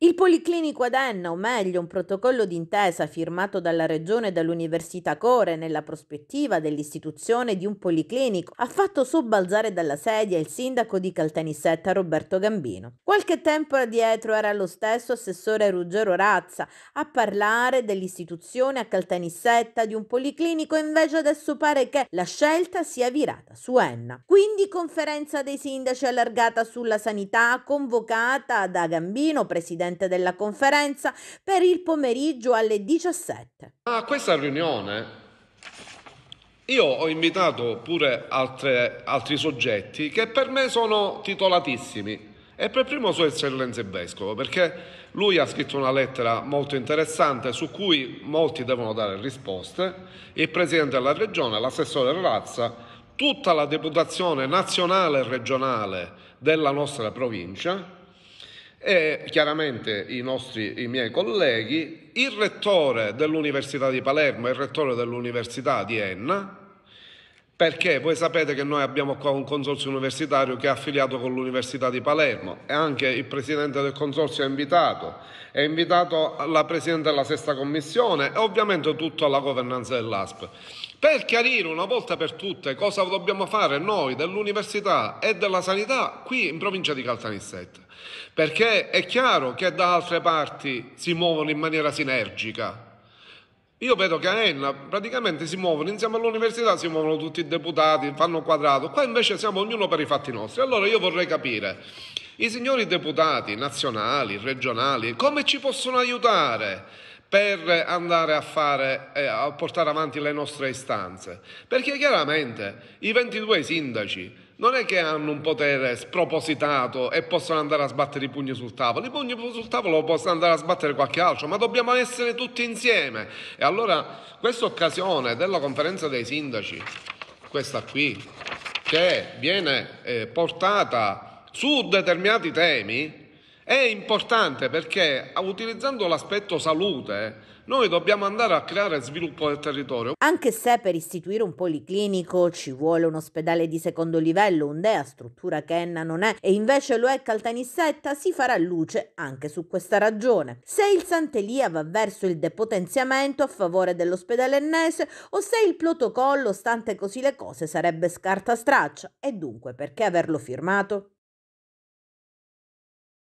E Policlinico ad Enna, o meglio un protocollo d'intesa firmato dalla Regione e dall'Università Core nella prospettiva dell'istituzione di un policlinico, ha fatto sobbalzare dalla sedia il sindaco di Caltanissetta Roberto Gambino. Qualche tempo addietro era lo stesso assessore Ruggero Razza a parlare dell'istituzione a Caltanissetta di un policlinico, invece adesso pare che la scelta sia virata su Enna. Quindi conferenza dei sindaci allargata sulla sanità convocata da Gambino, presidente della conferenza per il pomeriggio alle 17. A questa riunione io ho invitato pure altre, altri soggetti che per me sono titolatissimi e per primo Sua Eccellenza il Vescovo perché lui ha scritto una lettera molto interessante su cui molti devono dare risposte, il Presidente della Regione, l'assessore Razza, tutta la deputazione nazionale e regionale della nostra provincia e chiaramente i, nostri, i miei colleghi, il rettore dell'Università di Palermo e il rettore dell'Università di Enna, perché voi sapete che noi abbiamo qua un consorzio universitario che è affiliato con l'Università di Palermo e anche il presidente del consorzio è invitato, è invitato la presidente della sesta commissione e ovviamente tutta la governanza dell'ASP per chiarire una volta per tutte cosa dobbiamo fare noi dell'università e della sanità qui in provincia di Caltanissetta. Perché è chiaro che da altre parti si muovono in maniera sinergica. Io vedo che a Enna praticamente si muovono insieme all'università, si muovono tutti i deputati, fanno quadrato, qua invece siamo ognuno per i fatti nostri. Allora io vorrei capire, i signori deputati nazionali, regionali, come ci possono aiutare? per andare a, fare, eh, a portare avanti le nostre istanze. Perché chiaramente i 22 sindaci non è che hanno un potere spropositato e possono andare a sbattere i pugni sul tavolo, i pugni sul tavolo possono andare a sbattere qualche altro, ma dobbiamo essere tutti insieme. E allora questa occasione della conferenza dei sindaci, questa qui, che viene eh, portata su determinati temi, è importante perché utilizzando l'aspetto salute noi dobbiamo andare a creare sviluppo del territorio. Anche se per istituire un policlinico ci vuole un ospedale di secondo livello, un DEA, struttura che Enna non è, e invece lo è Caltanissetta, si farà luce anche su questa ragione. Se il Sant'Elia va verso il depotenziamento a favore dell'ospedale ennese o se il protocollo, stante così le cose, sarebbe scarta straccia, e dunque perché averlo firmato?